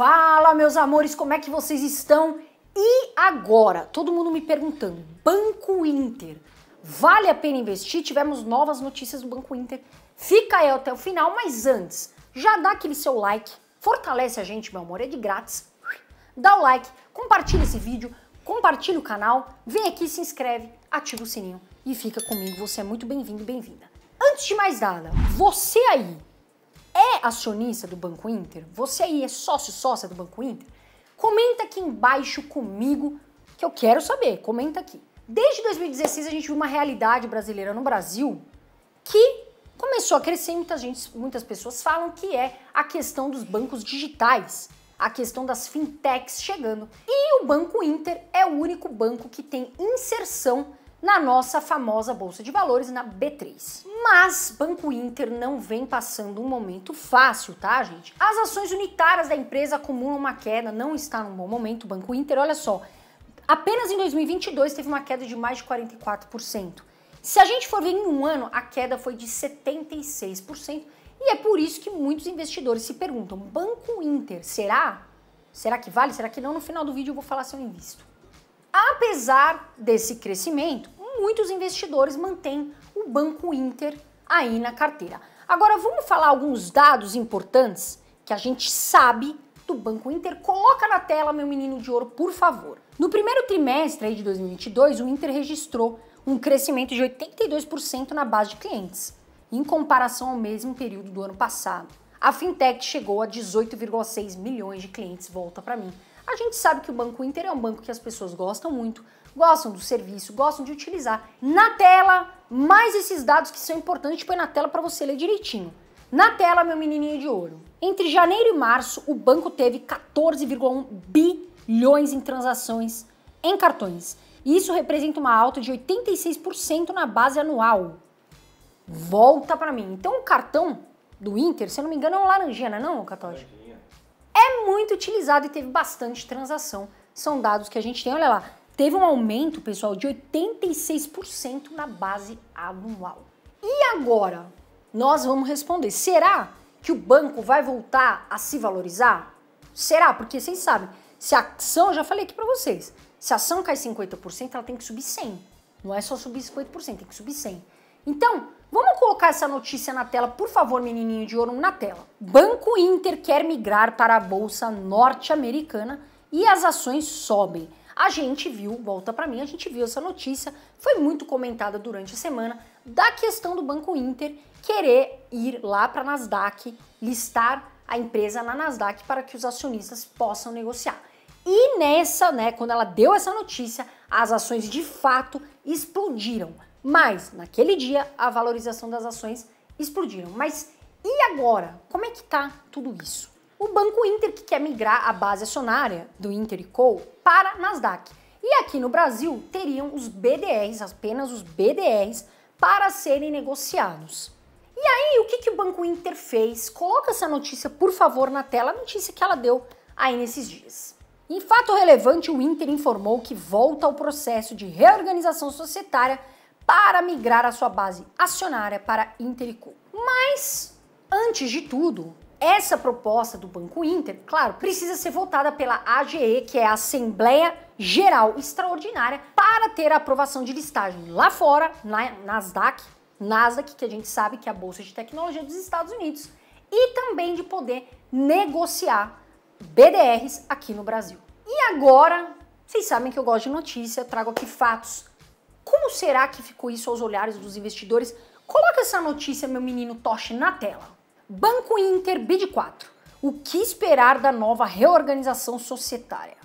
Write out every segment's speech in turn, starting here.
Fala, meus amores, como é que vocês estão? E agora? Todo mundo me perguntando: Banco Inter, vale a pena investir? Tivemos novas notícias do Banco Inter. Fica aí até o final, mas antes, já dá aquele seu like, fortalece a gente, meu amor, é de grátis. Dá o like, compartilha esse vídeo, compartilha o canal, vem aqui, se inscreve, ativa o sininho e fica comigo, você é muito bem-vindo e bem-vinda. Antes de mais nada, você aí é acionista do Banco Inter? Você aí é sócio, sócia do Banco Inter? Comenta aqui embaixo comigo que eu quero saber. Comenta aqui. Desde 2016 a gente viu uma realidade brasileira no Brasil que começou a crescer. Muita gente, muitas pessoas falam que é a questão dos bancos digitais, a questão das fintechs chegando. E o Banco Inter é o único banco que tem inserção na nossa famosa bolsa de valores, na B3. Mas Banco Inter não vem passando um momento fácil, tá, gente? As ações unitárias da empresa acumulam uma queda, não está num bom momento. Banco Inter, olha só, apenas em 2022 teve uma queda de mais de 44%. Se a gente for ver em um ano, a queda foi de 76%. E é por isso que muitos investidores se perguntam: Banco Inter, será? Será que vale? Será que não? No final do vídeo eu vou falar se eu invisto. Apesar desse crescimento, muitos investidores mantêm o Banco Inter aí na carteira. Agora vamos falar alguns dados importantes que a gente sabe do Banco Inter. Coloca na tela, meu menino de ouro, por favor. No primeiro trimestre de 2022, o Inter registrou um crescimento de 82% na base de clientes, em comparação ao mesmo período do ano passado. A fintech chegou a 18,6 milhões de clientes, volta para mim. A gente sabe que o Banco Inter é um banco que as pessoas gostam muito, gostam do serviço, gostam de utilizar. Na tela, mais esses dados que são importantes, põe na tela para você ler direitinho. Na tela, meu menininho de ouro. Entre janeiro e março, o banco teve 14,1 bilhões em transações em cartões. isso representa uma alta de 86% na base anual. Volta para mim. Então, o cartão do Inter, se eu não me engano, é um laranjinha, não é não, é muito utilizado e teve bastante transação. São dados que a gente tem, olha lá, teve um aumento, pessoal, de 86% na base anual. E agora? Nós vamos responder. Será que o banco vai voltar a se valorizar? Será? Porque vocês sabem, se a ação, eu já falei aqui para vocês, se a ação cai 50%, ela tem que subir 100. Não é só subir 50%, tem que subir 100. Então, vamos colocar essa notícia na tela, por favor, menininho de ouro, na tela. Banco Inter quer migrar para a bolsa norte-americana e as ações sobem. A gente viu, volta para mim, a gente viu essa notícia, foi muito comentada durante a semana, da questão do Banco Inter querer ir lá para a Nasdaq, listar a empresa na Nasdaq para que os acionistas possam negociar. E nessa, né, quando ela deu essa notícia, as ações de fato explodiram. Mas naquele dia a valorização das ações explodiram. Mas e agora? Como é que tá tudo isso? O Banco Inter que quer migrar a base acionária do Inter Co para Nasdaq. E aqui no Brasil teriam os BDRs, apenas os BDRs, para serem negociados. E aí, o que, que o Banco Inter fez? Coloca essa notícia, por favor, na tela, a notícia que ela deu aí nesses dias. Em fato relevante, o Inter informou que volta ao processo de reorganização societária para migrar a sua base acionária para Interico. Mas, antes de tudo, essa proposta do Banco Inter, claro, precisa ser votada pela AGE, que é a Assembleia Geral Extraordinária, para ter a aprovação de listagem lá fora, na Nasdaq, Nasdaq, que a gente sabe que é a bolsa de tecnologia dos Estados Unidos, e também de poder negociar BDRs aqui no Brasil. E agora, vocês sabem que eu gosto de notícia, trago aqui fatos como será que ficou isso aos olhares dos investidores? Coloca essa notícia, meu menino Toshi, na tela. Banco Inter BID 4. O que esperar da nova reorganização societária?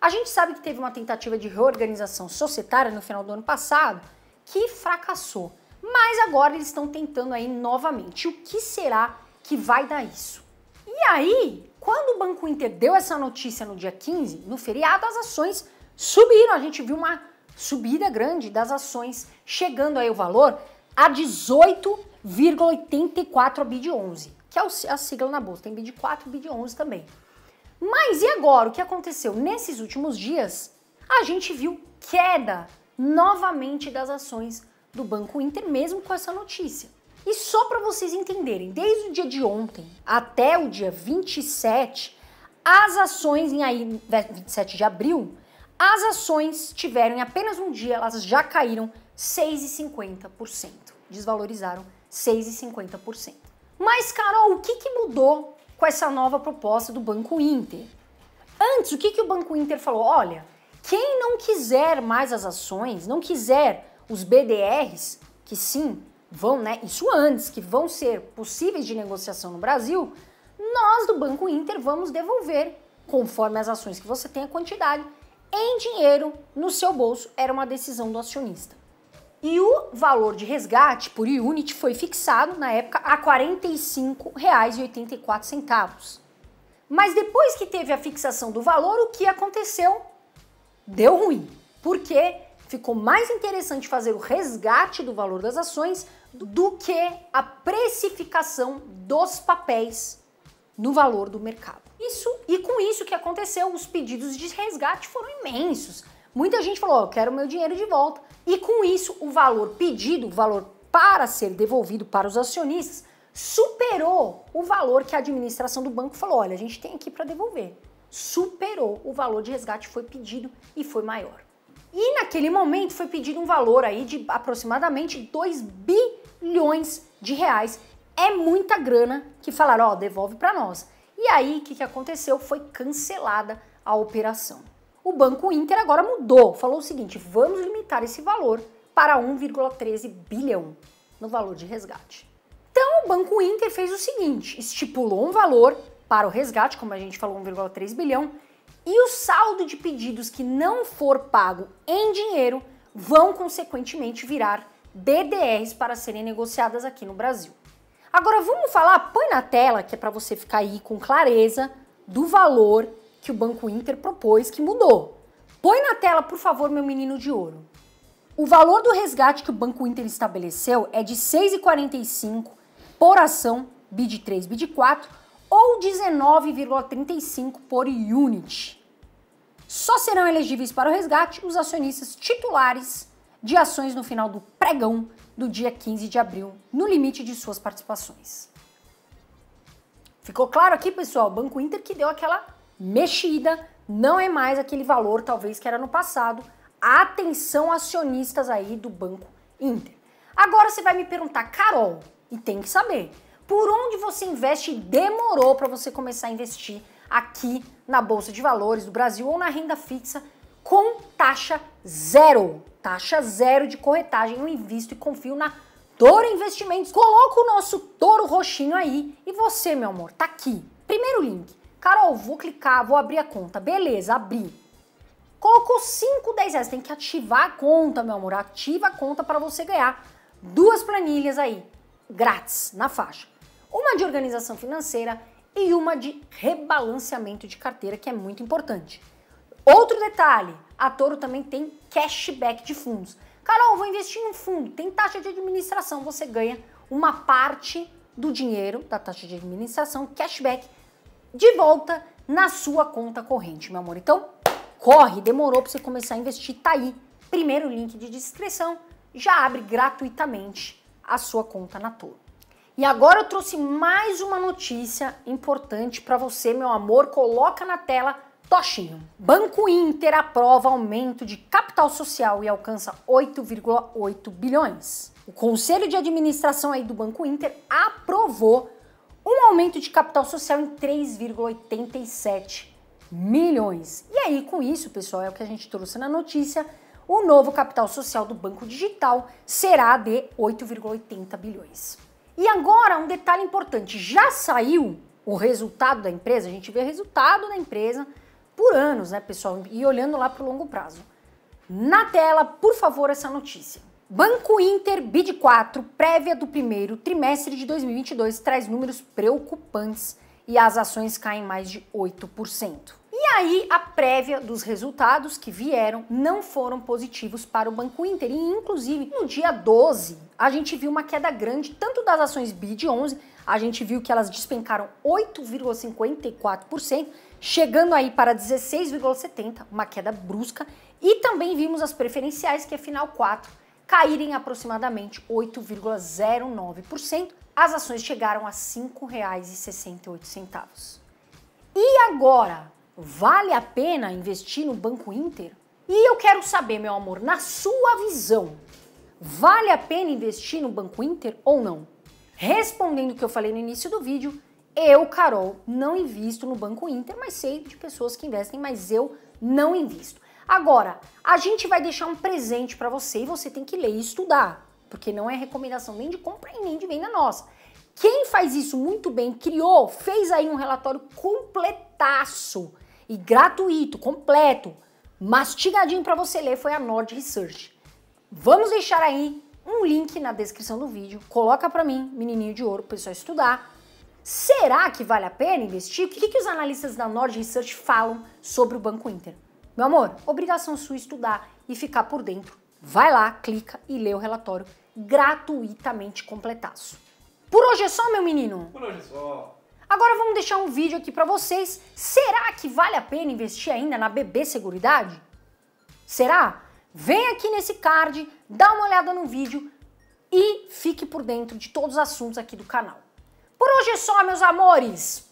A gente sabe que teve uma tentativa de reorganização societária no final do ano passado que fracassou, mas agora eles estão tentando aí novamente. O que será que vai dar isso? E aí, quando o Banco Inter deu essa notícia no dia 15, no feriado, as ações subiram. A gente viu uma subida grande das ações, chegando aí o valor a 18,84 bid 11, que é a sigla na bolsa, tem bid 4, bid 11 também. Mas e agora, o que aconteceu? Nesses últimos dias, a gente viu queda novamente das ações do Banco Inter, mesmo com essa notícia. E só para vocês entenderem, desde o dia de ontem até o dia 27, as ações em aí, 27 de abril as ações tiveram em apenas um dia, elas já caíram 6,50%. Desvalorizaram 6,50%. Mas, Carol, o que, que mudou com essa nova proposta do Banco Inter? Antes, o que, que o Banco Inter falou? Olha, quem não quiser mais as ações, não quiser os BDRs, que sim, vão, né? Isso antes, que vão ser possíveis de negociação no Brasil, nós do Banco Inter vamos devolver, conforme as ações que você tem, a quantidade em dinheiro no seu bolso, era uma decisão do acionista. E o valor de resgate por unit foi fixado na época a R$ 45,84. Mas depois que teve a fixação do valor, o que aconteceu? Deu ruim, porque ficou mais interessante fazer o resgate do valor das ações do que a precificação dos papéis no valor do mercado. Isso e com isso que aconteceu, os pedidos de resgate foram imensos. Muita gente falou: oh, "Eu quero meu dinheiro de volta". E com isso, o valor pedido, o valor para ser devolvido para os acionistas, superou o valor que a administração do banco falou: "Olha, a gente tem aqui para devolver". Superou o valor de resgate foi pedido e foi maior. E naquele momento foi pedido um valor aí de aproximadamente 2 bilhões de reais é muita grana que falaram, ó, oh, devolve para nós. E aí, o que, que aconteceu? Foi cancelada a operação. O Banco Inter agora mudou, falou o seguinte: vamos limitar esse valor para 1,13 bilhão no valor de resgate. Então, o Banco Inter fez o seguinte: estipulou um valor para o resgate, como a gente falou, 1,3 bilhão, e o saldo de pedidos que não for pago em dinheiro vão consequentemente virar BDRs para serem negociadas aqui no Brasil. Agora vamos falar, põe na tela, que é para você ficar aí com clareza do valor que o Banco Inter propôs que mudou. Põe na tela, por favor, meu menino de ouro. O valor do resgate que o Banco Inter estabeleceu é de 6,45 por ação BID 3, BID 4 ou 19,35 por unit. Só serão elegíveis para o resgate os acionistas titulares de ações no final do pregão do dia 15 de abril, no limite de suas participações. Ficou claro aqui, pessoal? Banco Inter que deu aquela mexida, não é mais aquele valor talvez que era no passado. Atenção acionistas aí do Banco Inter. Agora você vai me perguntar, Carol, e tem que saber, por onde você investe demorou para você começar a investir aqui na Bolsa de Valores do Brasil ou na renda fixa com taxa zero. Taxa zero de corretagem. Eu invisto e confio na Toro Investimentos. Coloca o nosso touro roxinho aí e você, meu amor, tá aqui. Primeiro link. Carol, vou clicar, vou abrir a conta. Beleza, abri. Colocou 5, 10 reais. Tem que ativar a conta, meu amor. Ativa a conta para você ganhar duas planilhas aí, grátis, na faixa. Uma de organização financeira e uma de rebalanceamento de carteira, que é muito importante. Outro detalhe, a Toro também tem cashback de fundos. Carol, vou investir em um fundo, tem taxa de administração, você ganha uma parte do dinheiro da taxa de administração, cashback, de volta na sua conta corrente, meu amor. Então, corre, demorou para você começar a investir, tá aí. Primeiro link de descrição, já abre gratuitamente a sua conta na Toro. E agora eu trouxe mais uma notícia importante para você, meu amor. Coloca na tela Toshinho. Banco Inter aprova aumento de capital social e alcança 8,8 bilhões. O Conselho de Administração aí do Banco Inter aprovou um aumento de capital social em 3,87 milhões. E aí, com isso, pessoal, é o que a gente trouxe na notícia. O novo capital social do Banco Digital será de 8,80 bilhões. E agora, um detalhe importante: já saiu o resultado da empresa, a gente vê o resultado da empresa por anos, né, pessoal? E olhando lá para o longo prazo. Na tela, por favor, essa notícia. Banco Inter BID 4, prévia do primeiro trimestre de 2022, traz números preocupantes e as ações caem mais de 8%. E aí, a prévia dos resultados que vieram não foram positivos para o Banco Inter. E, inclusive, no dia 12, a gente viu uma queda grande tanto das ações BID 11, a gente viu que elas despencaram 8,54%, chegando aí para 16,70, uma queda brusca, e também vimos as preferenciais, que é final 4, caírem aproximadamente 8,09%. As ações chegaram a R$ 5,68. E agora, vale a pena investir no Banco Inter? E eu quero saber, meu amor, na sua visão, vale a pena investir no Banco Inter ou não? Respondendo o que eu falei no início do vídeo, eu, Carol, não invisto no Banco Inter, mas sei de pessoas que investem, mas eu não invisto. Agora, a gente vai deixar um presente para você e você tem que ler e estudar, porque não é recomendação nem de compra e nem de venda nossa. Quem faz isso muito bem, criou, fez aí um relatório completaço e gratuito, completo, mastigadinho para você ler, foi a Nord Research. Vamos deixar aí um link na descrição do vídeo. Coloca para mim, menininho de ouro, para pessoal estudar Será que vale a pena investir? O que, que os analistas da Nord Research falam sobre o Banco Inter? Meu amor, obrigação sua estudar e ficar por dentro. Vai lá, clica e lê o relatório gratuitamente completaço. Por hoje é só, meu menino? Por hoje é só. Agora vamos deixar um vídeo aqui para vocês. Será que vale a pena investir ainda na BB Seguridade? Será? Vem aqui nesse card, dá uma olhada no vídeo e fique por dentro de todos os assuntos aqui do canal. Por hoje é só, meus amores.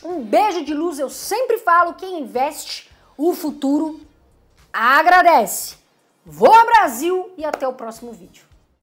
Um beijo de luz, eu sempre falo, quem investe o futuro agradece. Vou ao Brasil e até o próximo vídeo.